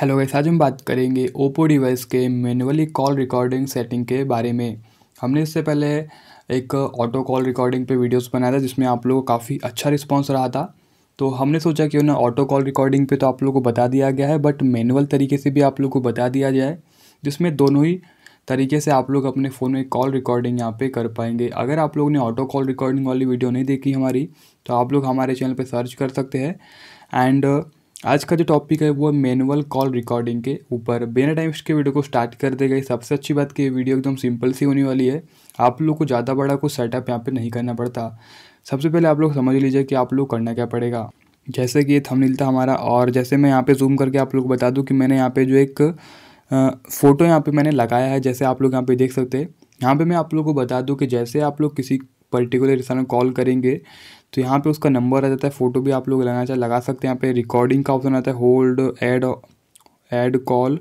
hello guys आज हम बात करेंगे ओप्पो डिवाइस के मैनुअली कॉल रिकॉर्डिंग सेटिंग के बारे में हमने इससे पहले एक ऑटो कॉल रिकॉर्डिंग पे वीडियोस बनाया था जिसमें आप लोगों को काफ़ी अच्छा रिस्पांस रहा था तो हमने सोचा कि ना ऑटो कॉल रिकॉर्डिंग पे तो आप लोगों को बता दिया गया है बट मैनुअल तरीके से भी आप लोग को बता दिया जाए जिसमें दोनों ही तरीके से आप लोग अपने फ़ोन में कॉल रिकॉर्डिंग यहाँ पे कर पाएंगे अगर आप लोग ने ऑटो कॉल रिकॉर्डिंग वाली वीडियो नहीं देखी हमारी तो आप लोग हमारे चैनल पर सर्च कर सकते हैं एंड uh, आज का जो टॉपिक है वो मैनुअल कॉल रिकॉर्डिंग के ऊपर बिना टाइम के वीडियो को स्टार्ट कर दे गए सबसे अच्छी बात कि वीडियो एकदम सिंपल सी होने वाली है आप लोग को ज़्यादा बड़ा कुछ सेटअप यहाँ पे नहीं करना पड़ता सबसे पहले आप लोग समझ लीजिए कि आप लोग करना क्या पड़ेगा जैसे कि ये थम था हमारा और जैसे मैं यहाँ पे जूम करके आप लोग को बता दूँ कि मैंने यहाँ पे जो एक फ़ोटो यहाँ पे मैंने लगाया है जैसे आप लोग यहाँ पे देख सकते हैं यहाँ पे मैं आप लोगों को बता दूँ कि जैसे आप लोग किसी पर्टिकुलर इंसान कॉल करेंगे तो यहाँ पे उसका नंबर आ जाता है फ़ोटो भी आप लोग लगाना चाहे लगा सकते हैं यहाँ पे रिकॉर्डिंग का ऑप्शन आता है hold add add call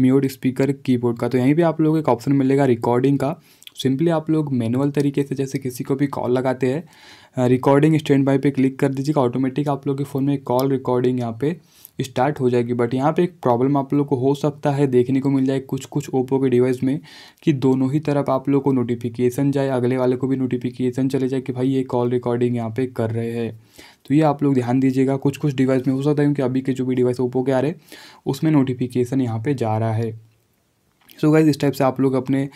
mute speaker keyboard का तो यहीं पे आप लोग एक ऑप्शन मिलेगा रिकॉर्डिंग का सिंपली आप लोग मैनुअल तरीके से जैसे किसी को भी कॉल लगाते हैं रिकॉर्डिंग स्टैंड बाई पर क्लिक कर दीजिएगा ऑटोमेटिक आप लोग के फ़ोन में कॉल रिकॉर्डिंग यहाँ पर स्टार्ट हो जाएगी बट यहाँ पे एक प्रॉब्लम आप लोग को हो सकता है देखने को मिल जाए कुछ कुछ ओप्पो के डिवाइस में कि दोनों ही तरफ आप लोग को नोटिफिकेशन जाए अगले वाले को भी नोटिफिकेशन चले जाए कि भाई ये कॉल रिकॉर्डिंग यहाँ पे कर रहे हैं तो ये आप लोग ध्यान दीजिएगा कुछ कुछ डिवाइस में हो सकता है क्योंकि अभी के जो भी डिवाइस ओप्पो के आ रहे उसमें नोटिफिकेशन यहाँ पर जा रहा है सो गाइज इस टाइप से आप लोग अपने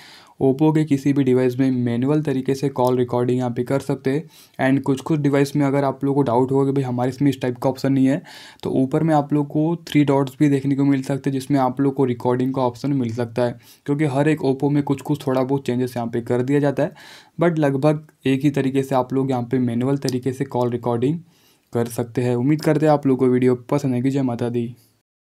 ओप्पो के किसी भी डिवाइस में मैनुअल तरीके से कॉल रिकॉर्डिंग यहाँ पे कर सकते हैं एंड कुछ कुछ डिवाइस में अगर आप लोग को डाउट होगा कि भाई हमारे इसमें इस टाइप का ऑप्शन नहीं है तो ऊपर में आप लोग को थ्री डॉट्स भी देखने को मिल सकते हैं जिसमें आप लोग को रिकॉर्डिंग का ऑप्शन मिल सकता है क्योंकि हर एक ओप्पो में कुछ कुछ थोड़ा बहुत चेंजेस यहाँ पर कर दिया जाता है बट लगभग एक ही तरीके से आप लोग यहाँ पर मैनुअल तरीके से कॉल रिकॉर्डिंग कर सकते हैं उम्मीद करते हैं आप लोग को वीडियो पसंद है कि जय माता दी